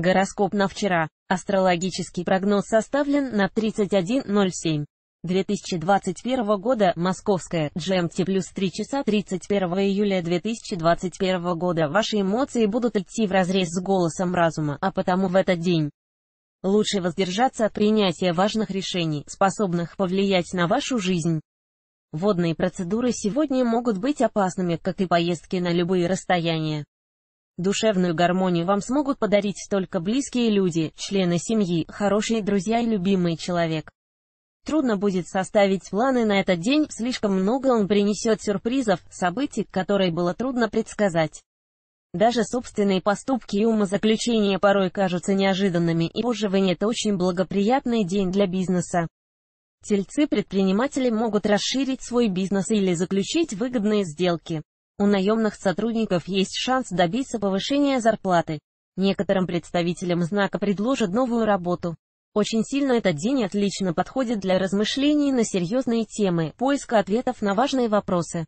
Гороскоп на вчера. Астрологический прогноз составлен на 31.07. 2021 года, московская, GMT эм плюс 3 часа 31 июля 2021 года. Ваши эмоции будут идти разрез с голосом разума, а потому в этот день лучше воздержаться от принятия важных решений, способных повлиять на вашу жизнь. Водные процедуры сегодня могут быть опасными, как и поездки на любые расстояния. Душевную гармонию вам смогут подарить только близкие люди, члены семьи, хорошие друзья и любимый человек. Трудно будет составить планы на этот день, слишком много он принесет сюрпризов, событий, которые было трудно предсказать. Даже собственные поступки и умозаключения порой кажутся неожиданными, и позже позжевание – это очень благоприятный день для бизнеса. Тельцы-предприниматели могут расширить свой бизнес или заключить выгодные сделки. У наемных сотрудников есть шанс добиться повышения зарплаты. Некоторым представителям знака предложат новую работу. Очень сильно этот день отлично подходит для размышлений на серьезные темы, поиска ответов на важные вопросы.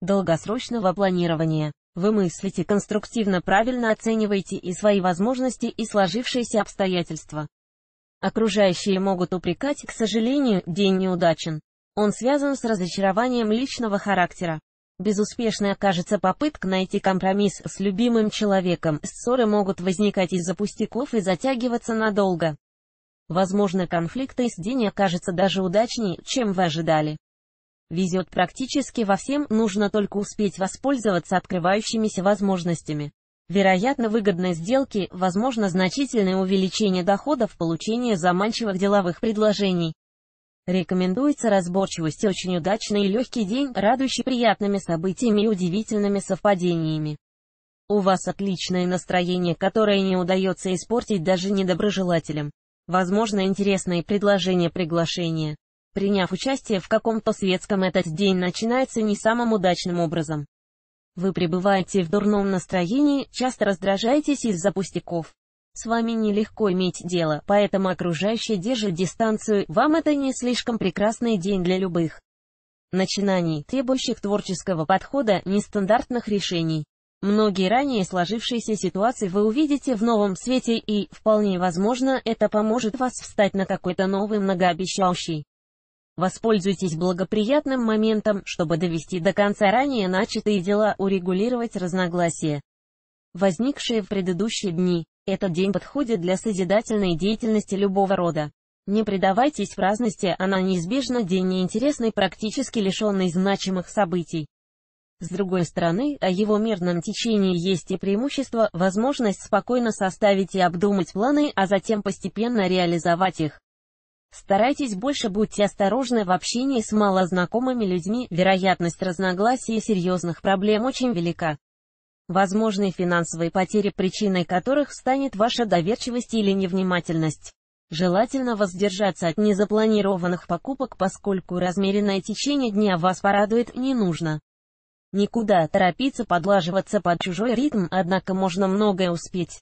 Долгосрочного планирования. Вы мыслите конструктивно, правильно оцениваете и свои возможности, и сложившиеся обстоятельства. Окружающие могут упрекать, к сожалению, день неудачен. Он связан с разочарованием личного характера. Безуспешной окажется попытка найти компромисс с любимым человеком. Ссоры могут возникать из-за пустяков и затягиваться надолго. Возможно, конфликт из день окажется даже удачнее, чем вы ожидали. Везет практически во всем, нужно только успеть воспользоваться открывающимися возможностями. Вероятно, выгодной сделки, возможно, значительное увеличение доходов, получение заманчивых деловых предложений. Рекомендуется разборчивость и очень удачный и легкий день, радующий приятными событиями и удивительными совпадениями. У вас отличное настроение, которое не удается испортить даже недоброжелателям. Возможно интересные предложения приглашения. Приняв участие в каком-то светском этот день начинается не самым удачным образом. Вы пребываете в дурном настроении, часто раздражаетесь из-за пустяков. С вами нелегко иметь дело, поэтому окружающие держат дистанцию, вам это не слишком прекрасный день для любых начинаний, требующих творческого подхода, нестандартных решений. Многие ранее сложившиеся ситуации вы увидите в новом свете и, вполне возможно, это поможет вас встать на какой-то новый многообещающий. Воспользуйтесь благоприятным моментом, чтобы довести до конца ранее начатые дела, урегулировать разногласия, возникшие в предыдущие дни. Этот день подходит для созидательной деятельности любого рода. Не предавайтесь праздности, она неизбежно день неинтересный, практически лишенный значимых событий. С другой стороны, о его мирном течении есть и преимущество, возможность спокойно составить и обдумать планы, а затем постепенно реализовать их. Старайтесь больше будьте осторожны в общении с малознакомыми людьми, вероятность разногласий и серьезных проблем очень велика возможные финансовые потери, причиной которых станет ваша доверчивость или невнимательность. Желательно воздержаться от незапланированных покупок, поскольку размеренное течение дня вас порадует не нужно. Никуда торопиться подлаживаться под чужой ритм, однако можно многое успеть.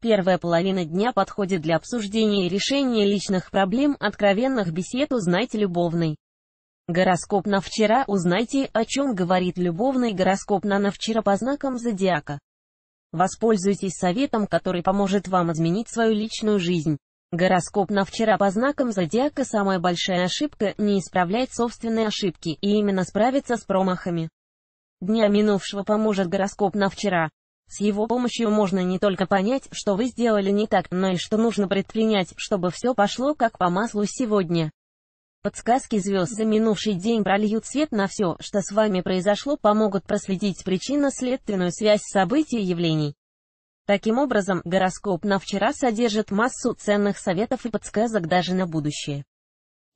Первая половина дня подходит для обсуждения и решения личных проблем, откровенных бесед узнайте любовный. Гороскоп на вчера узнайте, о чем говорит любовный гороскоп на на вчера по знакам зодиака. Воспользуйтесь советом, который поможет вам изменить свою личную жизнь. Гороскоп на вчера по знакам зодиака самая большая ошибка – не исправлять собственные ошибки и именно справиться с промахами. Дня минувшего поможет гороскоп на вчера. С его помощью можно не только понять, что вы сделали не так, но и что нужно предпринять, чтобы все пошло как по маслу сегодня. Подсказки звезд за минувший день прольют свет на все, что с вами произошло, помогут проследить причинно-следственную связь событий и явлений. Таким образом, гороскоп на вчера содержит массу ценных советов и подсказок даже на будущее.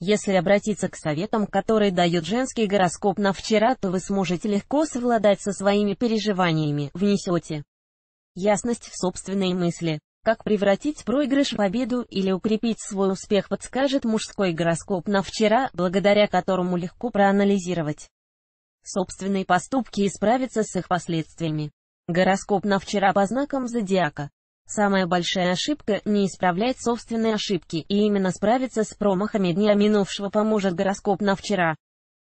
Если обратиться к советам, которые дают женский гороскоп на вчера, то вы сможете легко совладать со своими переживаниями, внесете ясность в собственные мысли. Как превратить проигрыш в победу или укрепить свой успех подскажет мужской гороскоп на вчера, благодаря которому легко проанализировать собственные поступки и справиться с их последствиями. Гороскоп на вчера по знакам зодиака. Самая большая ошибка – не исправлять собственные ошибки, и именно справиться с промахами дня минувшего поможет гороскоп на вчера.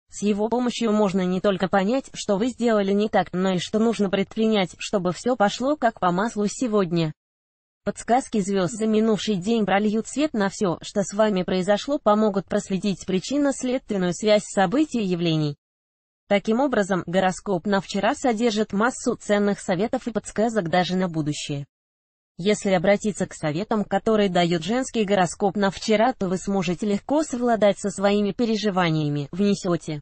С его помощью можно не только понять, что вы сделали не так, но и что нужно предпринять, чтобы все пошло как по маслу сегодня. Подсказки звезд за минувший день прольют свет на все, что с вами произошло, помогут проследить причинно-следственную связь событий и явлений. Таким образом, гороскоп на вчера содержит массу ценных советов и подсказок даже на будущее. Если обратиться к советам, которые дает женский гороскоп на вчера, то вы сможете легко совладать со своими переживаниями, внесете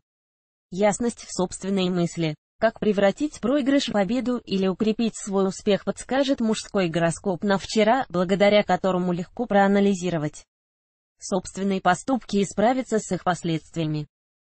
ясность в собственные мысли, как превратить проигрыш в победу или укрепить свой успех подскажет мужской гороскоп на вчера, благодаря которому легко проанализировать собственные поступки и справиться с их последствиями.